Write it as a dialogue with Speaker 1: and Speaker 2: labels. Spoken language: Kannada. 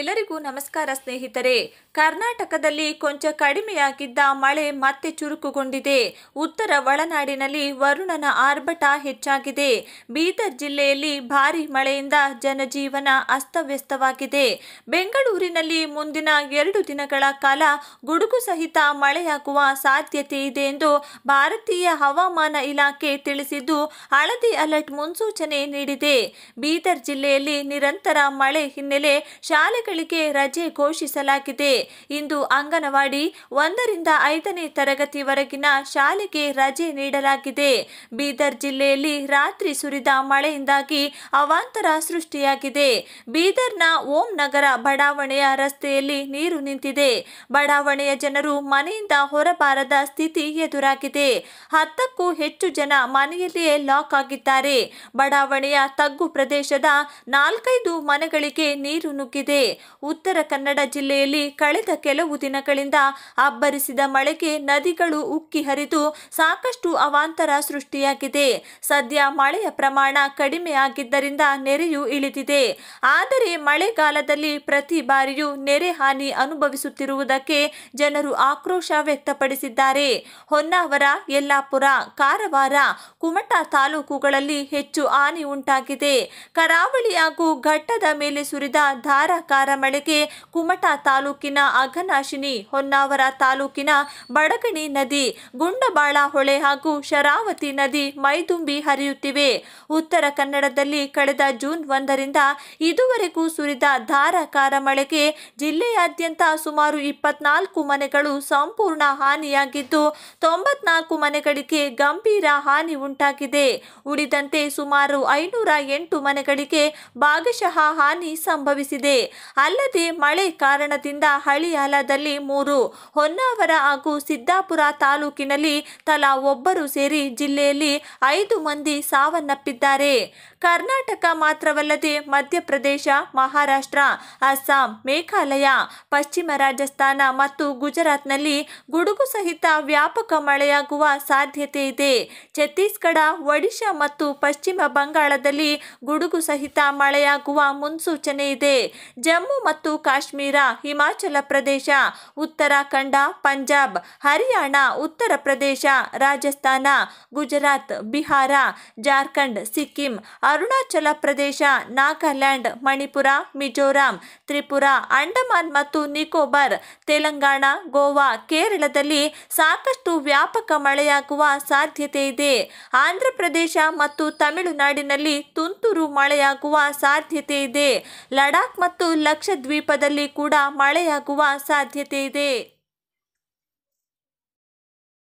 Speaker 1: ಎಲ್ಲರಿಗೂ ನಮಸ್ಕಾರ ಸ್ನೇಹಿತರೆ ಕರ್ನಾಟಕದಲ್ಲಿ ಕೊಂಚ ಕಡಿಮೆಯಾಗಿದ್ದ ಮಳೆ ಮತ್ತೆ ಚುರುಕುಗೊಂಡಿದೆ ಉತ್ತರ ಒಳನಾಡಿನಲ್ಲಿ ವರುಣನ ಆರ್ಭಟ ಹೆಚ್ಚಾಗಿದೆ ಬೀದರ್ ಜಿಲ್ಲೆಯಲ್ಲಿ ಭಾರಿ ಮಳೆಯಿಂದ ಜನಜೀವನ ಅಸ್ತವ್ಯಸ್ತವಾಗಿದೆ ಬೆಂಗಳೂರಿನಲ್ಲಿ ಮುಂದಿನ ಎರಡು ದಿನಗಳ ಕಾಲ ಗುಡುಗು ಸಹಿತ ಮಳೆಯಾಗುವ ಸಾಧ್ಯತೆ ಇದೆ ಎಂದು ಭಾರತೀಯ ಹವಾಮಾನ ಇಲಾಖೆ ತಿಳಿಸಿದ್ದು ಹಳದಿ ಅಲರ್ಟ್ ಮುನ್ಸೂಚನೆ ನೀಡಿದೆ ಬೀದರ್ ಜಿಲ್ಲೆಯಲ್ಲಿ ನಿರಂತರ ಮಳೆ ಹಿನ್ನೆಲೆ ಶಾಲೆ ಮಕ್ಕಳಿಗೆ ರಜೆ ಘೋಷಿಸಲಾಗಿದೆ ಇಂದು ಅಂಗನವಾಡಿ ಒಂದರಿಂದ ಐದನೇ ತರಗತಿವರೆಗಿನ ಶಾಲೆಗೆ ರಜೆ ನೀಡಲಾಗಿದೆ ಬೀದರ್ ಜಿಲ್ಲೆಯಲ್ಲಿ ರಾತ್ರಿ ಸುರಿದ ಮಳೆಯಿಂದಾಗಿ ಅವಾಂತರ ಸೃಷ್ಟಿಯಾಗಿದೆ ಬೀದರ್ನ ಓಂ ನಗರ ಬಡಾವಣೆಯ ರಸ್ತೆಯಲ್ಲಿ ನೀರು ನಿಂತಿದೆ ಬಡಾವಣೆಯ ಜನರು ಮನೆಯಿಂದ ಹೊರಬಾರದ ಸ್ಥಿತಿ ಎದುರಾಗಿದೆ ಹತ್ತಕ್ಕೂ ಹೆಚ್ಚು ಜನ ಮನೆಯಲ್ಲಿಯೇ ಲಾಕ್ ಆಗಿದ್ದಾರೆ ಬಡಾವಣೆಯ ತಗ್ಗು ಪ್ರದೇಶದ ನಾಲ್ಕೈದು ಮನೆಗಳಿಗೆ ನೀರು ನುಗ್ಗಿದೆ ಉತ್ತರ ಕನ್ನಡ ಜಿಲ್ಲೆಯಲ್ಲಿ ಕಳೆದ ಕೆಲವು ದಿನಗಳಿಂದ ಅಬ್ಬರಿಸಿದ ಮಳೆಗೆ ನದಿಗಳು ಉಕ್ಕಿ ಹರಿದು ಸಾಕಷ್ಟು ಅವಾಂತರ ಸೃಷ್ಟಿಯಾಗಿದೆ ಸದ್ಯ ಮಳೆಯ ಪ್ರಮಾಣ ಕಡಿಮೆಯಾಗಿದ್ದರಿಂದ ನೆರೆಯೂ ಇಳಿದಿದೆ ಆದರೆ ಮಳೆಗಾಲದಲ್ಲಿ ಪ್ರತಿ ಬಾರಿಯೂ ನೆರೆ ಹಾನಿ ಅನುಭವಿಸುತ್ತಿರುವುದಕ್ಕೆ ಜನರು ಆಕ್ರೋಶ ವ್ಯಕ್ತಪಡಿಸಿದ್ದಾರೆ ಹೊನ್ನಾವರ ಯಲ್ಲಾಪುರ ಕಾರವಾರ ಕುಮಟಾ ತಾಲೂಕುಗಳಲ್ಲಿ ಹೆಚ್ಚು ಹಾನಿ ಉಂಟಾಗಿದೆ ಕರಾವಳಿ ಹಾಗೂ ಘಟ್ಟದ ಮೇಲೆ ಸುರಿದ ಧಾರಾಕಾರ ಧಾರಾಕಾರ ಮಳೆಗೆ ಕುಮಟಾ ತಾಲೂಕಿನ ಅಘನಾಶಿನಿ ಹೊನ್ನಾವರ ತಾಲೂಕಿನ ಬಡಗಣಿ ನದಿ ಗುಂಡಬಾಳ ಹೊಳೆ ಹಾಗೂ ಶರಾವತಿ ನದಿ ಮೈದುಂಬಿ ಹರಿಯುತ್ತಿವೆ ಉತ್ತರ ಕನ್ನಡದಲ್ಲಿ ಕಳೆದ ಜೂನ್ ಒಂದರಿಂದ ಇದುವರೆಗೂ ಸುರಿದ ಧಾರಾಕಾರ ಮಳೆಗೆ ಜಿಲ್ಲೆಯಾದ್ಯಂತ ಸುಮಾರು ಇಪ್ಪತ್ನಾಲ್ಕು ಮನೆಗಳು ಸಂಪೂರ್ಣ ಹಾನಿಯಾಗಿದ್ದು ತೊಂಬತ್ನಾಲ್ಕು ಮನೆಗಳಿಗೆ ಗಂಭೀರ ಹಾನಿ ಉಂಟಾಗಿದೆ ಉಳಿದಂತೆ ಸುಮಾರು ಐನೂರ ಎಂಟು ಮನೆಗಳಿಗೆ ಭಾಗಶಃ ಹಾನಿ ಸಂಭವಿಸಿದೆ ಅಲ್ಲದೆ ಮಳೆ ಕಾರಣದಿಂದ ಹಳಿಯಾಲದಲ್ಲಿ ಮೂರು ಹೊನ್ನಾವರ ಹಾಗೂ ಸಿದ್ದಾಪುರ ತಾಲೂಕಿನಲ್ಲಿ ತಲಾ ಒಬ್ಬರು ಸೇರಿ ಜಿಲ್ಲೆಯಲ್ಲಿ ಐದು ಮಂದಿ ಸಾವನ್ನಪ್ಪಿದ್ದಾರೆ ಕರ್ನಾಟಕ ಮಾತ್ರವಲ್ಲದೆ ಮಧ್ಯಪ್ರದೇಶ ಮಹಾರಾಷ್ಟ್ರ ಅಸ್ಸಾಂ ಮೇಘಾಲಯ ಪಶ್ಚಿಮ ರಾಜಸ್ಥಾನ ಮತ್ತು ಗುಜರಾತ್ನಲ್ಲಿ ಗುಡುಗು ಸಹಿತ ವ್ಯಾಪಕ ಮಳೆಯಾಗುವ ಸಾಧ್ಯತೆ ಇದೆ ಛತ್ತೀಸ್ಗಢ ಒಡಿಶಾ ಮತ್ತು ಪಶ್ಚಿಮ ಬಂಗಾಳದಲ್ಲಿ ಗುಡುಗು ಸಹಿತ ಮಳೆಯಾಗುವ ಮುನ್ಸೂಚನೆ ಇದೆ ಜಮ್ಮು ಮತ್ತು ಕಾಶ್ಮೀರ ಹಿಮಾಚಲ ಪ್ರದೇಶ ಉತ್ತರಾಖಂಡ ಪಂಜಾಬ್ ಹರಿಯಾಣ ಉತ್ತರ ಪ್ರದೇಶ ರಾಜಸ್ಥಾನ ಗುಜರಾತ್ ಬಿಹಾರ ಜಾರ್ಖಂಡ್ ಸಿಕ್ಕಿಂ ಅರುಣಾಚಲ ಪ್ರದೇಶ ನಾಗಾಲ್ಯಾಂಡ್ ಮಣಿಪುರ ಮಿಜೋರಾಂ ತ್ರಿಪುರ ಅಂಡಮಾನ್ ಮತ್ತು ನಿಕೋಬಾರ್ ತೆಲಂಗಾಣ ಗೋವಾ ಕೇರಳದಲ್ಲಿ ಸಾಕಷ್ಟು ವ್ಯಾಪಕ ಮಳೆಯಾಗುವ ಸಾಧ್ಯತೆ ಇದೆ ಆಂಧ್ರಪ್ರದೇಶ ಮತ್ತು ತಮಿಳುನಾಡಿನಲ್ಲಿ ತುಂತುರು ಮಳೆಯಾಗುವ ಸಾಧ್ಯತೆ ಇದೆ ಲಡಾಖ್ ಮತ್ತು ಲಕ್ಷದ್ವೀಪದಲ್ಲಿ ಕೂಡ ಮಳೆಯಾಗುವ ಸಾಧ್ಯತೆ ಇದೆ